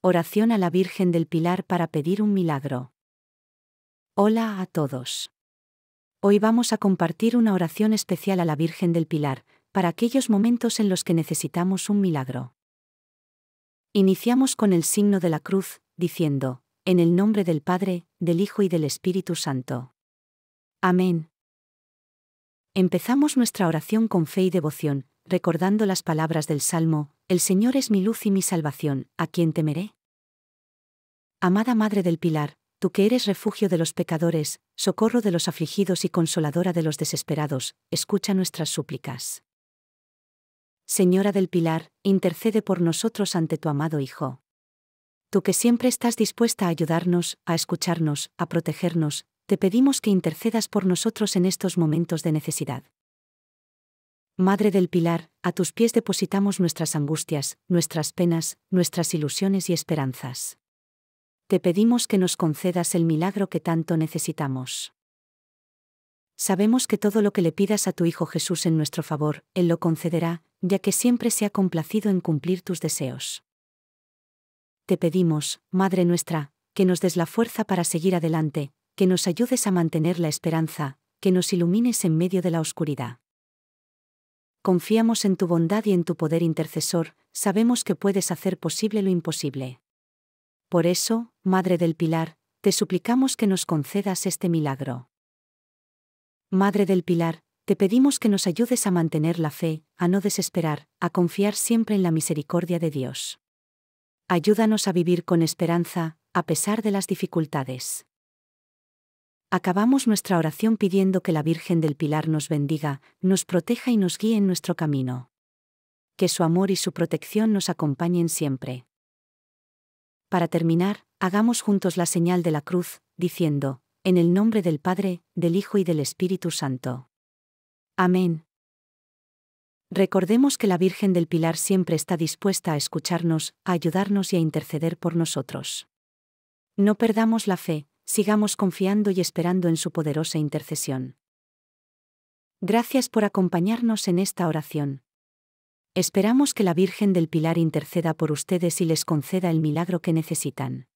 Oración a la Virgen del Pilar para pedir un milagro. Hola a todos. Hoy vamos a compartir una oración especial a la Virgen del Pilar, para aquellos momentos en los que necesitamos un milagro. Iniciamos con el signo de la cruz, diciendo, en el nombre del Padre, del Hijo y del Espíritu Santo. Amén. Empezamos nuestra oración con fe y devoción, recordando las palabras del Salmo, el Señor es mi luz y mi salvación, ¿a quién temeré? Amada Madre del Pilar, tú que eres refugio de los pecadores, socorro de los afligidos y consoladora de los desesperados, escucha nuestras súplicas. Señora del Pilar, intercede por nosotros ante tu amado Hijo. Tú que siempre estás dispuesta a ayudarnos, a escucharnos, a protegernos, te pedimos que intercedas por nosotros en estos momentos de necesidad. Madre del Pilar, a tus pies depositamos nuestras angustias, nuestras penas, nuestras ilusiones y esperanzas. Te pedimos que nos concedas el milagro que tanto necesitamos. Sabemos que todo lo que le pidas a tu Hijo Jesús en nuestro favor, Él lo concederá, ya que siempre se ha complacido en cumplir tus deseos. Te pedimos, Madre nuestra, que nos des la fuerza para seguir adelante, que nos ayudes a mantener la esperanza, que nos ilumines en medio de la oscuridad. Confiamos en tu bondad y en tu poder intercesor, sabemos que puedes hacer posible lo imposible. Por eso, Madre del Pilar, te suplicamos que nos concedas este milagro. Madre del Pilar, te pedimos que nos ayudes a mantener la fe, a no desesperar, a confiar siempre en la misericordia de Dios. Ayúdanos a vivir con esperanza, a pesar de las dificultades. Acabamos nuestra oración pidiendo que la Virgen del Pilar nos bendiga, nos proteja y nos guíe en nuestro camino. Que su amor y su protección nos acompañen siempre. Para terminar, hagamos juntos la señal de la cruz, diciendo, en el nombre del Padre, del Hijo y del Espíritu Santo. Amén. Recordemos que la Virgen del Pilar siempre está dispuesta a escucharnos, a ayudarnos y a interceder por nosotros. No perdamos la fe, sigamos confiando y esperando en su poderosa intercesión. Gracias por acompañarnos en esta oración. Esperamos que la Virgen del Pilar interceda por ustedes y les conceda el milagro que necesitan.